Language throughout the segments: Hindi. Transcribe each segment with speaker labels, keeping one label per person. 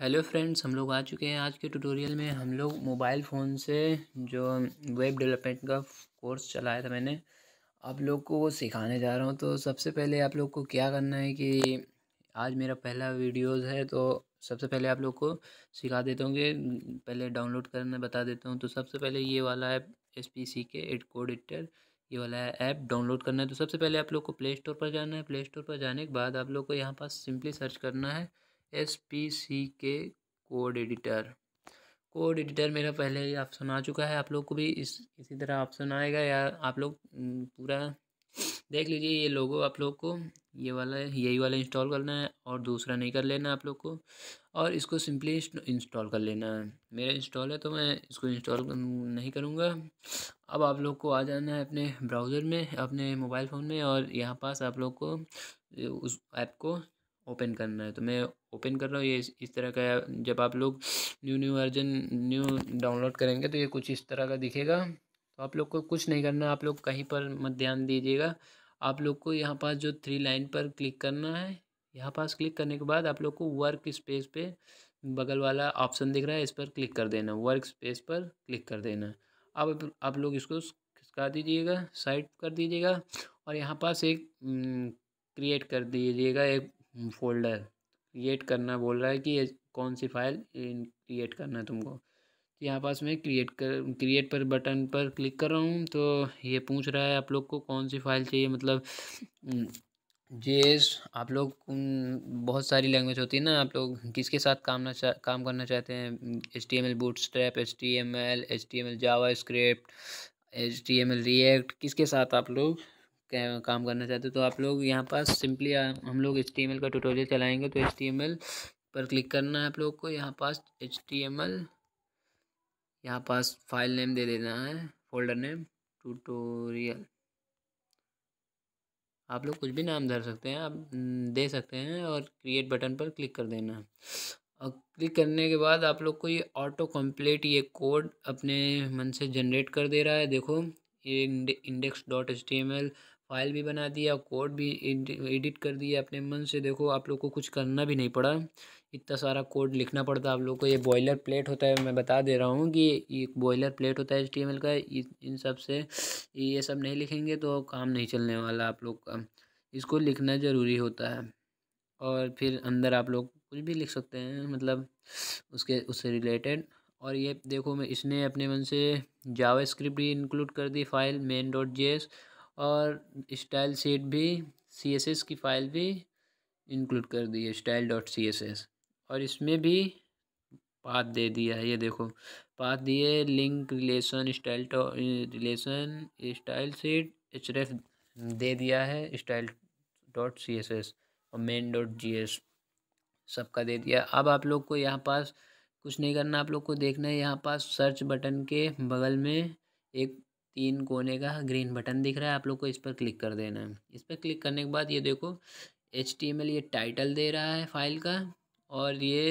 Speaker 1: हेलो फ्रेंड्स हम लोग आ चुके हैं आज के ट्यूटोरियल में हम लोग मोबाइल फ़ोन से जो वेब डेवलपमेंट का कोर्स चलाया था मैंने आप लोग को वो सिखाने जा रहा हूँ तो सबसे पहले आप लोग को क्या करना है कि आज मेरा पहला वीडियोस है तो सबसे पहले आप लोग को सिखा देता हूँ कि पहले डाउनलोड करना बता देता हूँ तो सबसे पहले ये वाला ऐप एस पी सी के एड कोड एडिटर ये वाला ऐप डाउनलोड करना है तो सबसे पहले आप लोग को प्ले स्टोर पर जाना है प्ले स्टोर पर जाने के बाद आप लोग को यहाँ पास सिंपली सर्च करना है एस पी सी के कोड एडिटर कोड एडिटर मेरा पहले ही ऑप्शन आ चुका है आप लोग को भी इस इसी तरह ऑप्शन आएगा या आप लोग पूरा देख लीजिए ये लोगो आप लोग को ये वाला यही वाला इंस्टॉल करना है और दूसरा नहीं कर लेना आप लोग को और इसको सिंपली इंस्टॉल कर लेना है मेरा इंस्टॉल है तो मैं इसको इंस्टॉल नहीं करूँगा अब आप लोग को आ जाना है अपने ब्राउज़र में अपने मोबाइल फ़ोन में और यहाँ पास आप लोग को उस ऐप को ओपन करना है तो मैं ओपन कर रहा हूँ ये इस, इस तरह का जब आप लोग new new version new download करेंगे तो ये कुछ इस तरह का दिखेगा तो आप लोग को कुछ नहीं करना आप लोग कहीं पर मत ध्यान दीजिएगा आप लोग को यहाँ पास जो थ्री लाइन पर क्लिक करना है यहाँ पास क्लिक करने के बाद आप लोग को वर्क स्पेस पे बगल वाला ऑप्शन दिख रहा है इस पर क्लिक कर देना वर्क स्पेस पर क्लिक कर देना अब आप लोग इसको खिसका दीजिएगा साइड कर दीजिएगा और यहाँ पास एक क्रिएट हम्म, कर दीजिएगा एक फोल्डर क्रिएट करना बोल रहा है कि कौन सी फाइल क्रिएट करना है तुमको तो यहाँ पास मैं क्रिएट कर क्रिएट पर बटन पर क्लिक कर रहा हूँ तो ये पूछ रहा है आप लोग को कौन सी फाइल चाहिए मतलब जे हम्म, आप लोग बहुत सारी लैंग्वेज होती है ना आप लोग किसके साथ काम ना चा, काम करना चाहते हैं H T M L bootstrap H T M L H T M L JavaScript H T M L React किसके साथ आप लोग काम करना चाहते हो तो आप लोग यहाँ पर सिंपली हम लोग एच का ट्यूटोरियल चलाएंगे तो एच पर क्लिक करना है आप लोग को यहाँ पास एच टी एम एल यहाँ पास फाइल नेम दे देना है फोल्डर नेम ट्यूटोरियल आप लोग कुछ भी नाम धर सकते हैं आप दे सकते हैं और क्रिएट बटन पर क्लिक कर देना है और क्लिक करने के बाद आप लोग को ये ऑटो कम्प्लीट ये कोड अपने मन से जनरेट कर दे रहा है देखो ये index dot H T M L file भी बना दिया कोड भी एडिट कर दिया अपने मन से देखो आप लोग को कुछ करना भी नहीं पड़ा इतना सारा कोड लिखना पड़ता आप लोग को ये बॉयलर प्लेट होता है मैं बता दे रहा हूँ कि ये बॉयलर प्लेट होता है एच का इन सब से ये सब नहीं लिखेंगे तो काम नहीं चलने वाला आप लोग का इसको लिखना ज़रूरी होता है और फिर अंदर आप लोग कुछ भी लिख सकते हैं मतलब उसके उससे रिलेटेड और ये देखो मैं इसने अपने मन से जावा स्क्रिप्ट भी इंक्लूड कर दी फाइल मेन डॉट जे और स्टाइल सीट भी सी एस एस की फ़ाइल भी इंक्लूड कर दी है style dot C S S और इसमें भी पाथ दे दिया है ये देखो पाथ दिए link relation style relation style sheet H दे दिया है style dot C S S और मेन डॉट जी एस सबका दे दिया अब आप लोग को यहाँ पास कुछ नहीं करना आप लोग को देखना है यहाँ पास सर्च बटन के बगल में एक तीन कोने का ग्रीन बटन दिख रहा है आप लोग को इस पर क्लिक कर देना है इस पर क्लिक करने के बाद ये देखो एच ये टाइटल दे रहा है फाइल का और ये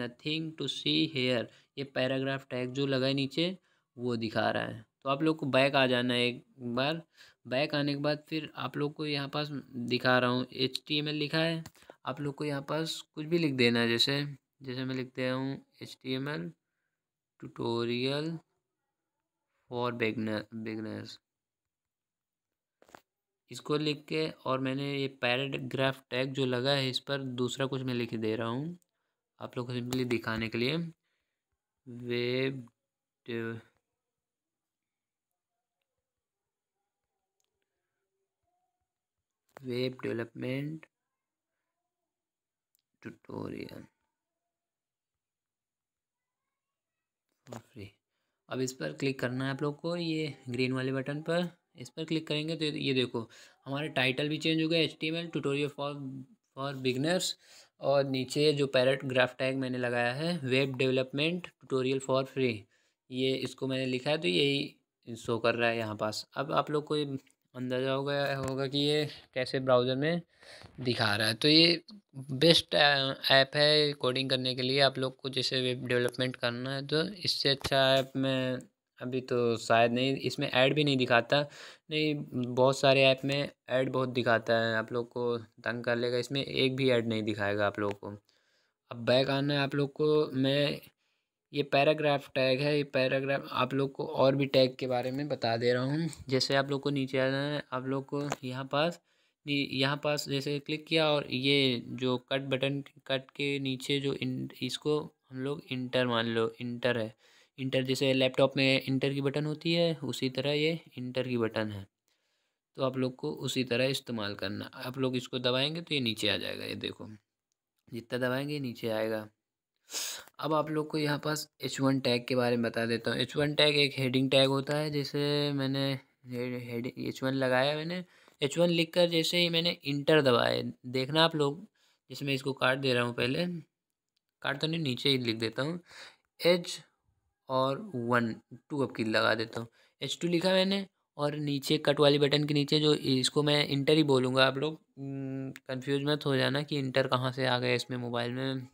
Speaker 1: नथिंग टू सी हेयर ये पैराग्राफ टैग जो लगा है नीचे वो दिखा रहा है तो आप लोग को बैक आ जाना है एक बार बैक आने के बाद फिर आप लोग को यहाँ पास दिखा रहा हूँ एच टी एम एल लिखा है आप लोग को यहाँ पास कुछ भी लिख देना है जैसे जैसे मैं लिख दे रहा हूँ H T M L tutorial for beginners इसको लिख के और मैंने ये पैराग्राफ टैग जो लगा है इस पर दूसरा कुछ मैं लिख दे रहा हूँ आप लोग को सिंपली दिखाने के लिए web web development tutorial for free अब इस पर क्लिक करना है आप लोग को ये ग्रीन वाले बटन पर इस पर क्लिक करेंगे तो ये देखो हमारे टाइटल भी चेंज हो गया H T M L tutorial for for beginners और नीचे जो पैरट ग्राफ टैग मैंने लगाया है web development tutorial for free ये इसको मैंने लिखा है तो यही शो कर रहा है यहाँ पास अब आप लोग को अंदाज़ा हो गया होगा कि ये कैसे ब्राउज़र में दिखा रहा है तो ये बेस्ट ऐप है कोडिंग करने के लिए आप लोग को जैसे वेब डेवलपमेंट करना है तो इससे अच्छा ऐप में अभी तो शायद नहीं इसमें ऐड भी नहीं दिखाता नहीं बहुत सारे ऐप में ऐड बहुत दिखाता है आप लोग को तंग कर लेगा इसमें एक भी ऐड नहीं दिखाएगा आप लोग को अब बैक आना है आप लोग को मैं ये पैराग्राफ टैग है ये पैराग्राफ आप लोग को और भी टैग के बारे में बता दे रहा हूँ जैसे आप लोग को नीचे आना है आप लोग को यहाँ पास यहाँ पास जैसे क्लिक किया और ये जो कट बटन कट के नीचे जो इन इसको हम लोग इंटर मान लो इंटर है इंटर जैसे लैपटॉप में इंटर की बटन होती है उसी तरह ये इंटर की बटन है तो आप लोग को उसी तरह इस्तेमाल करना आप लोग इसको दबाएंगे तो ये नीचे आ जाएगा ये देखो जितना दबाएंगे नीचे आएगा अब आप लोग को यहाँ पास एच वन टैग के बारे में बता देता हूँ एच वन टैग एक हेडिंग टैग होता है जैसे मैंने हेडिंग एच वन लगाया मैंने एच वन लिख कर जैसे ही मैंने इंटर दबाया देखना आप लोग जैसे मैं इसको काट दे रहा हूँ पहले काट तो नहीं नीचे ही लिख देता हूँ एच और वन टू अब की लगा देता हूँ एच टू लिखा मैंने और नीचे कट वाली बटन के नीचे जो इसको मैं इंटर ही बोलूँगा आप लोग कंफ्यूज हम्म, मत हो जाना कि इंटर कहाँ से आ गया इसमें मोबाइल में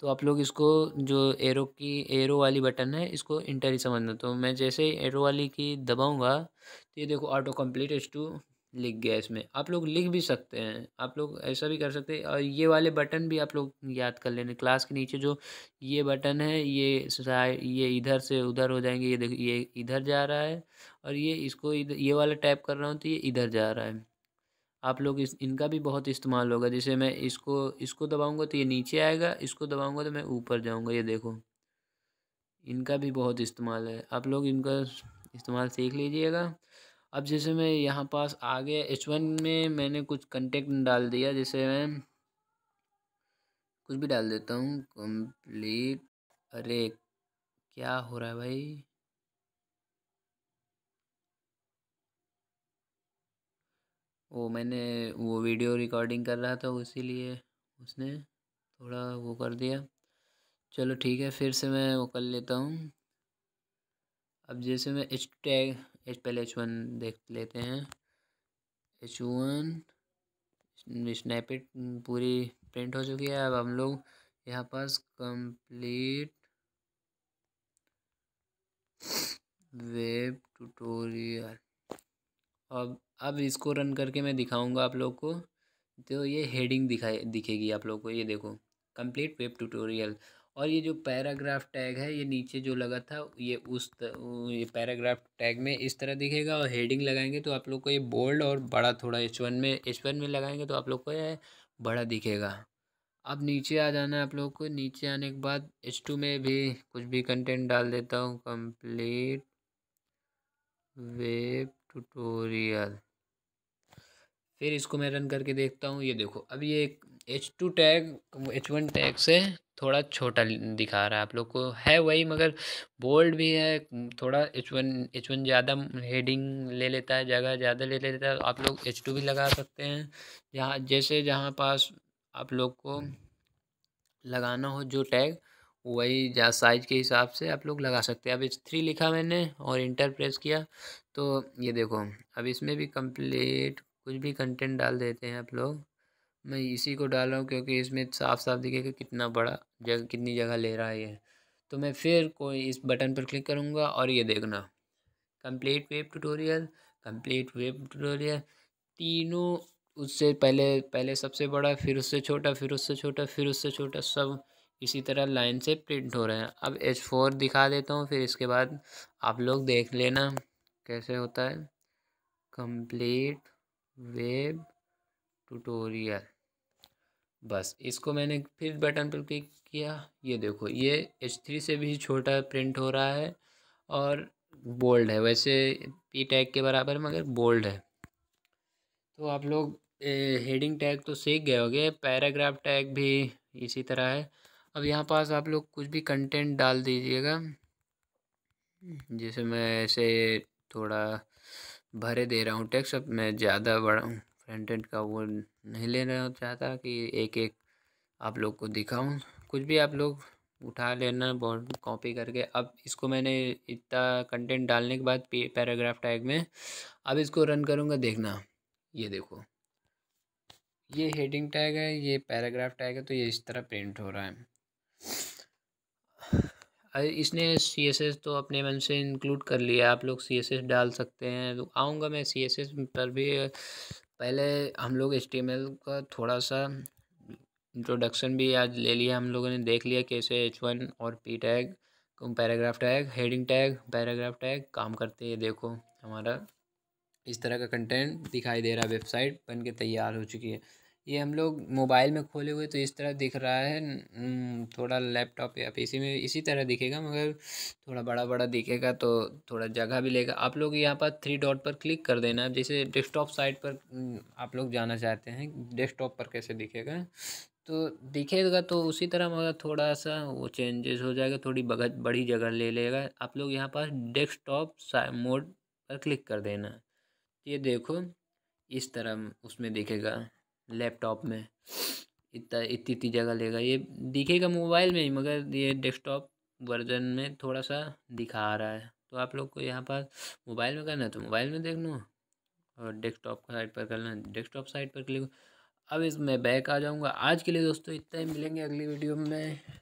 Speaker 1: तो आप लोग इसको जो एरो की एरो वाली बटन है इसको इंटर ही समझना तो मैं जैसे एरो वाली की दबाऊँगा तो ये देखो ऑटो कम्प्लीट एच टू लिख गया इसमें आप लोग लिख भी सकते हैं आप लोग ऐसा भी कर सकते हैं और ये वाले बटन भी आप लोग याद कर लेने क्लास के नीचे जो ये बटन है ये ये इधर से उधर हो जाएंगे ये देखो ये इधर जा रहा है और ये इसको इधर ये वाला टैप कर रहा हूँ तो ये इधर जा रहा है आप लोग इस इनका भी बहुत इस्तेमाल होगा जैसे मैं इसको इसको दबाऊँगा तो ये नीचे आएगा इसको दबाऊँगा तो मैं ऊपर जाऊँगा ये देखो इनका भी बहुत इस्तेमाल है आप लोग इनका इस्तेमाल सीख लीजिएगा अब जैसे मैं यहाँ पास आ गया एच वन में मैंने कुछ कंटेक्ट डाल दिया जैसे मैं कुछ भी डाल देता हूँ कंप्लीट अरे क्या हो रहा है भाई वो मैंने वो वीडियो रिकॉर्डिंग कर रहा था इसीलिए उसने थोड़ा वो कर दिया चलो ठीक है फिर से मैं वो कर लेता हूँ अब जैसे मैं इस टैग एच पहले एच वन देख लेते हैं एच वन स्नैपिट पूरी प्रिंट हो चुकी है अब हम लोग यहाँ पास कंप्लीट वेब ट्यूटोरियल अब अब इसको रन करके मैं दिखाऊंगा आप लोग को तो ये हेडिंग दिखाई दिखेगी आप लोग को ये देखो कंप्लीट वेब ट्यूटोरियल और ये जो पैराग्राफ टैग है ये नीचे जो लगा था ये उस त, ये पैराग्राफ टैग में इस तरह दिखेगा और हेडिंग लगाएंगे तो आप लोग को ये बोल्ड और बड़ा थोड़ा एच वन में एच वन में लगाएंगे तो आप लोग को ये बड़ा दिखेगा अब नीचे आ जाना है आप लोग को नीचे आने के बाद एच टू में भी कुछ भी कंटेंट डाल देता हूँ कंप्लीट वेब टूटोरियल फिर इसको मैं रन करके देखता हूँ ये देखो अब ये एक H two tag H one tag से थोड़ा छोटा दिखा रहा है आप लोग को है वही मगर बोल्ड भी है थोड़ा एच वन एच वन ज़्यादा हेडिंग ले लेता है जगह ज़्यादा ले लेता है तो आप लोग एच टू भी लगा सकते हैं जहाँ जैसे जहाँ पास आप लोग को लगाना हो जो टैग वही जा साइज के हिसाब से आप लोग लगा सकते हैं अब एच थ्री लिखा मैंने और इंटर प्रेस किया तो ये देखो अब इसमें भी कंप्लीट कुछ भी कंटेंट डाल देते हैं आप लोग मैं इसी को डाल रहा हूँ क्योंकि इसमें साफ साफ दिखेगा कितना बड़ा जगह कितनी जगह ले रहा है ये तो मैं फिर कोई इस बटन पर क्लिक करूँगा और ये देखना complete web tutorial complete web tutorial तीनों उससे पहले पहले सबसे बड़ा फिर उससे छोटा फिर उससे छोटा फिर उससे छोटा सब इसी तरह लाइन से प्रिंट हो रहे हैं अब एच फोर दिखा देता हूँ फिर इसके बाद आप लोग देख लेना कैसे होता है कंप्लीट वेब ट्यूटोरियल बस इसको मैंने फिर बटन पर क्लिक किया ये देखो ये एच थ्री से भी छोटा प्रिंट हो रहा है और बोल्ड है वैसे पी टैग के बराबर मगर बोल्ड है तो आप लोग हेडिंग टैग तो सीख गए होगे पैराग्राफ टैग भी इसी तरह है अब यहाँ पास आप लोग कुछ भी कंटेंट डाल दीजिएगा जैसे मैं ऐसे थोड़ा भरे दे रहा हूँ टैक्स अब मैं ज़्यादा बढ़ाऊँ फ्रंट एंड का वो नहीं लेना चाहता कि एक एक आप लोग को दिखाऊं कुछ भी आप लोग उठा लेना बॉन्ड कॉपी करके अब इसको मैंने इतना कंटेंट डालने के बाद पैराग्राफ टैग में अब इसको रन करूँगा देखना ये देखो ये हेडिंग टैग है ये पैराग्राफ टैग है तो ये इस तरह प्रिंट हो रहा है इसने सी एस एस तो अपने मन से इंक्लूड कर लिया आप लोग सी एस एस डाल सकते हैं तो आऊँगा मैं सी एस एस पर भी पहले हम लोग एच का थोड़ा सा इंट्रोडक्शन भी आज ले लिया हम लोगों ने देख लिया कैसे एच वन और P tag paragraph tag heading tag paragraph tag काम करते हैं देखो हमारा इस तरह का कंटेंट दिखाई दे रहा है वेबसाइट बन के तैयार हो चुकी है ये हम लोग मोबाइल में खोले हुए तो इस तरह दिख रहा है थोड़ा लैपटॉप या पीसी में इसी तरह दिखेगा मगर थोड़ा बड़ा बड़ा दिखेगा तो थोड़ा जगह भी लेगा आप लोग यहाँ पर थ्री डॉट पर क्लिक कर देना जैसे डेस्कटॉप साइट पर आप लोग जाना चाहते हैं डेस्कटॉप पर कैसे दिखेगा तो दिखेगा तो उसी तरह मगर थोड़ा सा वो चेंजेस हो जाएगा थोड़ी बगत बड़ी जगह ले लेगा आप लोग यहाँ पर डेस्कटॉप मोड पर क्लिक कर देना ये देखो इस तरह उसमें दिखेगा लैपटॉप में इतना इतनी इतनी जगह लेगा ये दिखेगा मोबाइल में ही मगर ये डेस्कटॉप वर्जन में थोड़ा सा दिखा रहा है तो आप लोग को यहाँ पर मोबाइल में करना है तो मोबाइल में देख लूँ और डेस्कटॉप साइड पर करना है डेस्कटॉप साइड पर क्लिक अब इसमें बैक आ जाऊँगा आज के लिए दोस्तों इतना ही मिलेंगे अगली वीडियो में